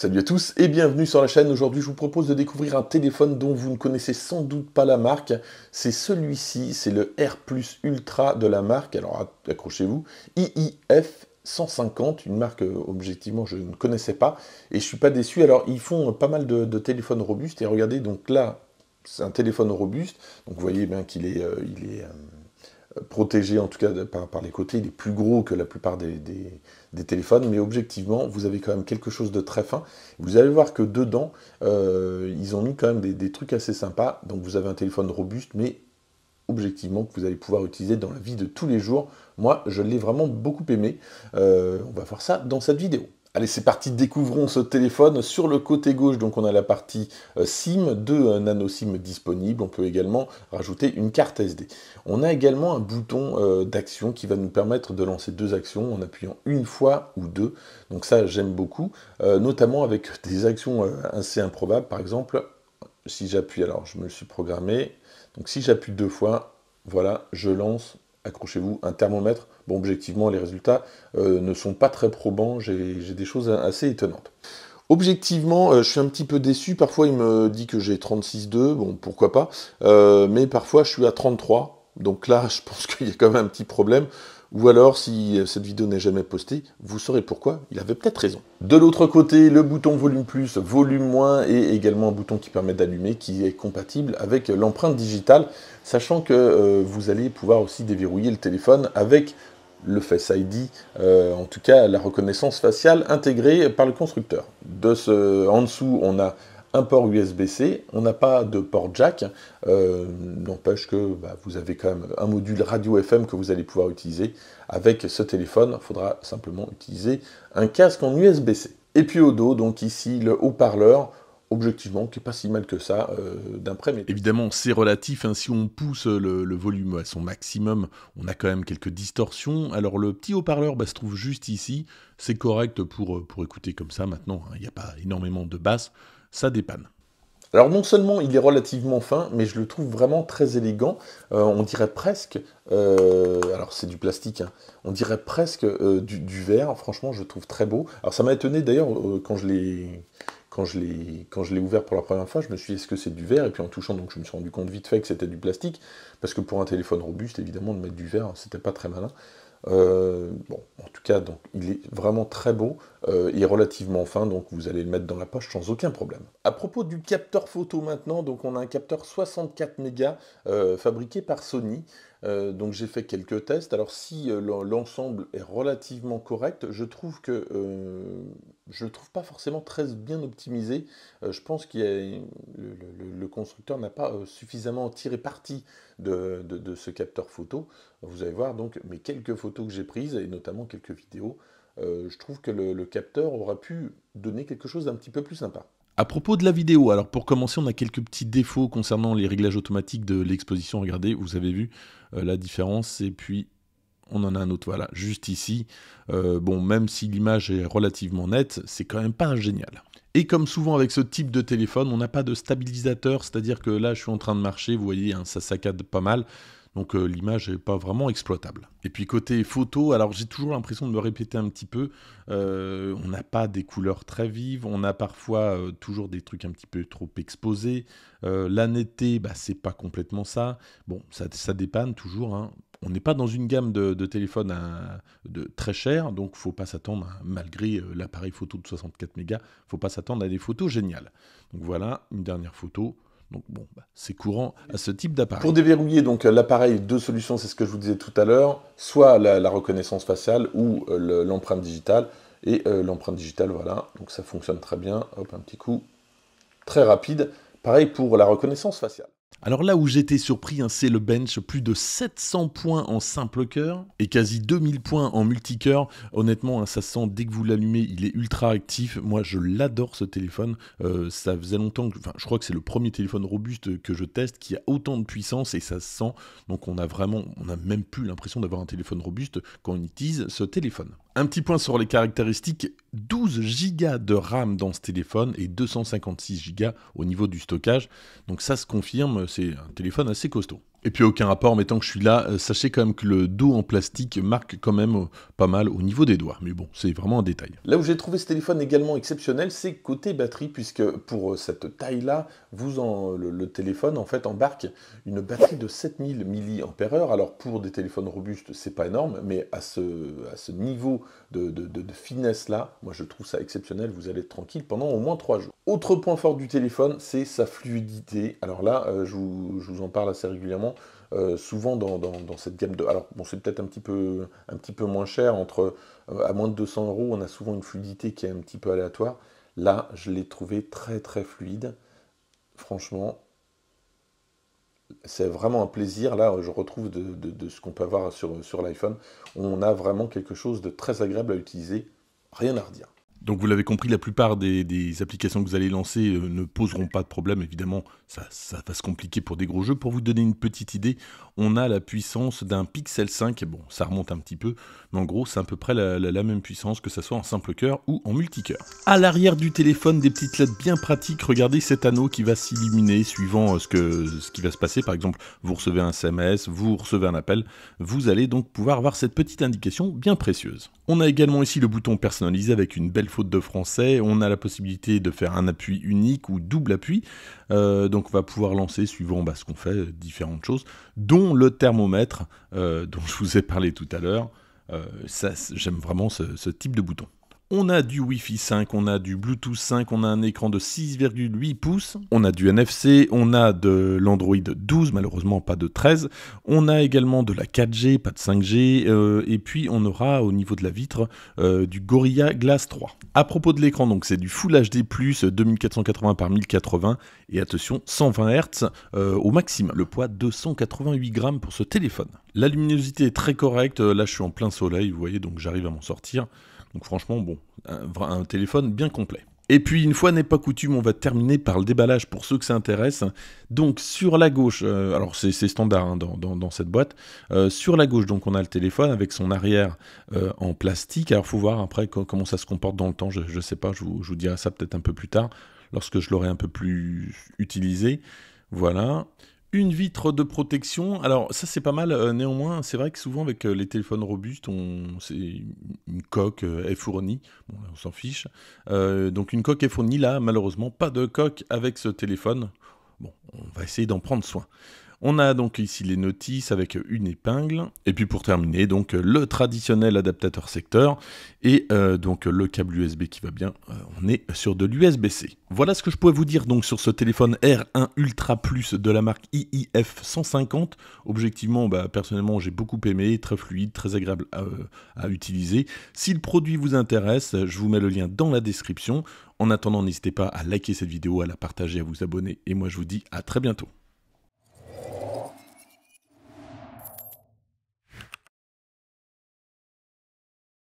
Salut à tous et bienvenue sur la chaîne. Aujourd'hui, je vous propose de découvrir un téléphone dont vous ne connaissez sans doute pas la marque. C'est celui-ci, c'est le R Plus Ultra de la marque. Alors accrochez-vous, IIF 150, une marque euh, objectivement je ne connaissais pas et je suis pas déçu. Alors ils font euh, pas mal de, téléphones robustes et regardez donc là c'est un téléphone robuste. Donc vous voyez bien qu'il est, euh, il est protégé, en tout cas par, les côtés, il est plus gros que la plupart des, téléphones, mais objectivement, vous avez quand même quelque chose de très fin. Vous allez voir que dedans, euh, ils ont mis quand même des, trucs assez sympas, donc vous avez un téléphone robuste, mais objectivement que vous allez pouvoir utiliser dans la vie de tous les jours. Moi, je l'ai vraiment beaucoup aimé. Euh, on va voir ça dans cette vidéo. Allez, c'est parti, découvrons ce téléphone. Sur le côté gauche, donc on a la partie euh, SIM, deux euh, nano SIM disponibles. On peut également rajouter une carte SD. On a également un bouton euh, d'action qui va nous permettre de lancer deux actions en appuyant une fois ou deux. Donc ça, j'aime beaucoup, notamment avec des actions assez improbables. Par exemple, si j'appuie, alors je me le suis programmé. Donc si j'appuie deux fois, voilà, je lance accrochez-vous, un thermomètre. Bon, objectivement, les résultats euh, ne sont pas très probants, j'ai des choses assez étonnantes. Objectivement, euh, je suis un petit peu déçu. Parfois, il me dit que j'ai 36,2, bon, pourquoi pas. Euh, mais parfois, je suis à 33. Donc là, je pense qu'il y a quand même un petit problème. Ou alors, si euh, cette vidéo n'est jamais postée, vous saurez pourquoi, il avait peut-être raison. De l'autre côté, le bouton volume plus, volume moins, et également un bouton qui permet d'allumer, qui est compatible avec l'empreinte digitale, sachant que euh, vous allez pouvoir aussi déverrouiller le téléphone avec le Face ID, euh, en tout cas la reconnaissance faciale intégrée par le constructeur. De ce, en dessous, on a un port USB-C, on n'a pas de port jack, euh, n'empêche que bah, vous avez quand même un module radio FM que vous allez pouvoir utiliser avec ce téléphone, il faudra simplement utiliser un casque en USB-C. Et puis au dos, donc ici le haut-parleur, objectivement, qui n'est pas si mal que ça euh, d'un Évidemment, c'est relatif. Hein. si on pousse le, volume à son maximum, on a quand même quelques distorsions. Alors le petit haut-parleur bah, se trouve juste ici. C'est correct pour, pour écouter comme ça maintenant. Hein. Il n'y a pas énormément de basses ça dépanne. Alors non seulement il est relativement fin, mais je le trouve vraiment très élégant. Euh, on dirait presque, euh, alors c'est du plastique, hein, on dirait presque euh, du, verre. Franchement, je le trouve très beau. Alors ça m'a étonné d'ailleurs quand je l'ai quand je l'ai ouvert pour la première fois, je me suis dit est-ce que c'est du verre Et puis en touchant, donc je me suis rendu compte vite fait que c'était du plastique, parce que pour un téléphone robuste, évidemment, de mettre du verre, hein, c'était pas très malin. Euh, bon, en tout cas, donc, il est vraiment très beau. et euh, relativement fin, donc vous allez le mettre dans la poche sans aucun problème. À propos du capteur photo maintenant, donc on a un capteur 64 mégas euh, fabriqué par Sony. donc j'ai fait quelques tests. Alors si l'ensemble est relativement correct, je trouve que je ne le trouve pas forcément très bien optimisé. Euh, je pense que le, constructeur n'a pas euh, suffisamment tiré parti de, ce capteur photo. Vous allez voir donc mes quelques photos que j'ai prises et notamment quelques vidéos. Euh, je trouve que le, capteur aura pu donner quelque chose d'un petit peu plus sympa. À propos de la vidéo, alors pour commencer, on a quelques petits défauts concernant les réglages automatiques de l'exposition. Regardez, vous avez vu la différence. Et puis on en a un autre, voilà, juste ici. Euh, bon, même si l'image est relativement nette, c'est quand même pas génial. Et comme souvent avec ce type de téléphone, on n'a pas de stabilisateur, c'est-à-dire que là je suis en train de marcher, vous voyez, hein, ça saccade pas mal. Donc euh, l'image n'est pas vraiment exploitable. Et puis côté photo, alors j'ai toujours l'impression de me répéter un petit peu. Euh, on n'a pas des couleurs très vives, on a parfois toujours des trucs un petit peu trop exposés. la netteté, bah, c'est pas complètement ça. Bon, ça, ça dépanne toujours. Hein on n'est pas dans une gamme de, téléphones de, très cher, donc faut pas s'attendre, malgré euh, l'appareil photo de 64 mégas, faut pas s'attendre à des photos géniales. Donc voilà, une dernière photo. Donc bon, bah, c'est courant à ce type d'appareil. Pour déverrouiller donc euh, l'appareil, deux solutions, c'est ce que je vous disais tout à l'heure, soit la, reconnaissance faciale ou euh, l'empreinte digitale. Et l'empreinte digitale, voilà, donc ça fonctionne très bien. Hop, un petit coup, très rapide. Pareil pour la reconnaissance faciale. Alors là où j'étais surpris, hein, c'est le bench, plus de 700 points en simple cœur et quasi 2000 points en multicœur. Honnêtement, hein, ça sent dès que vous l'allumez, il est ultra actif. Moi, je l'adore ce téléphone. Euh, ça faisait longtemps que, enfin, je crois que c'est le premier téléphone robuste que je teste qui a autant de puissance et ça sent. Donc on a vraiment, on n'a même plus l'impression d'avoir un téléphone robuste quand on utilise ce téléphone. Un petit point sur les caractéristiques 12 Go de RAM dans ce téléphone et 256 Go au niveau du stockage. Donc ça se confirme, c'est un téléphone assez costaud. Et puis aucun rapport, mais tant que je suis là, euh, sachez quand même que le dos en plastique marque quand même euh, pas mal au niveau des doigts. Mais bon, c'est vraiment un détail. Là où j'ai trouvé ce téléphone également exceptionnel, c'est côté batterie, puisque pour euh, cette taille-là, le, téléphone en fait embarque une batterie de 7000 mAh. Alors pour des téléphones robustes, c'est pas énorme, mais à ce, niveau de, finesse-là, moi je trouve ça exceptionnel. Vous allez être tranquille pendant au moins 3 jours. Autre point fort du téléphone, c'est sa fluidité. Alors là, je vous en parle assez régulièrement euh, souvent dans, cette gamme de... Alors, bon, c'est peut-être un, petit peu, un petit peu moins cher, entre euh, à moins de 200 euros, on a souvent une fluidité qui est un petit peu aléatoire. Là, je l'ai trouvé très très fluide. Franchement, c'est vraiment un plaisir, là, je retrouve de, ce qu'on peut avoir sur, sur l'iPhone. On a vraiment quelque chose de très agréable à utiliser, rien à redire. Donc vous l'avez compris, la plupart des, applications que vous allez lancer euh, ne poseront pas de problème. Évidemment, ça, va se compliquer pour des gros jeux. Pour vous donner une petite idée, on a la puissance d'un Pixel 5. Bon, ça remonte un petit peu, mais en gros, c'est à peu près la, même puissance que ça soit en simple cœur ou en multi multicœur. À l'arrière du téléphone, des petites lettres bien pratiques. Regardez cet anneau qui va s'illuminer suivant euh, ce, que, ce qui va se passer. Par exemple, vous recevez un SMS, vous recevez un appel. Vous allez donc pouvoir avoir cette petite indication bien précieuse. On a également ici le bouton personnalisé avec une belle de français. On a la possibilité de faire un appui unique ou double appui. Euh, donc on va pouvoir lancer, suivant bas ce qu'on fait, différentes choses, dont le thermomètre euh, dont je vous ai parlé tout à l'heure. Euh, j'aime vraiment ce type de bouton. On a du Wi-Fi 5, on a du Bluetooth 5, on a un écran de 6,8 pouces, on a du NFC, on a de l'Android 12, malheureusement pas de 13, on a également de la 4G, pas de 5G, euh, et puis on aura au niveau de la vitre euh, du Gorilla Glass 3. A propos de l'écran, donc c'est du Full HD+, 2480 par 1080, et attention, 120 Hz euh, au maximum. Le poids 288 grammes pour ce téléphone. La luminosité est très correcte, là je suis en plein soleil, vous voyez, donc j'arrive à m'en sortir. Donc franchement, bon, un, téléphone bien complet. Et puis, une fois n'est pas coutume, on va terminer par le déballage pour ceux que ça intéresse. Donc, sur la gauche, euh, alors c'est standard hein, dans, cette boîte, euh, sur la gauche, donc on a le téléphone avec son arrière euh, en plastique. Alors, faut voir après comment ça se comporte dans le temps, je ne sais pas, je vous, je vous dirai ça peut-être un peu plus tard, lorsque je l'aurai un peu plus utilisé. Voilà. Une vitre de protection. Alors ça c'est pas mal. Euh, néanmoins, c'est vrai que souvent avec euh, les téléphones robustes, on c'est une coque euh, est fournie. on s'en fiche. donc une coque est fournie là. Malheureusement, pas de coque avec ce téléphone. Bon, on va essayer d'en prendre soin. On a donc ici les notices avec une épingle, et puis pour terminer, donc le traditionnel adaptateur secteur, et euh, donc le câble USB qui va bien, euh, on est sur de l'USB-C. Voilà ce que je pouvais vous dire donc sur ce téléphone R1 Ultra Plus de la marque IIF 150. Objectivement, bah, personnellement, j'ai beaucoup aimé, très fluide, très agréable euh, à utiliser. Si le produit vous intéresse, je vous mets le lien dans la description. En attendant, n'hésitez pas à liker cette vidéo, à la partager, à vous abonner, et moi je vous dis à très bientôt.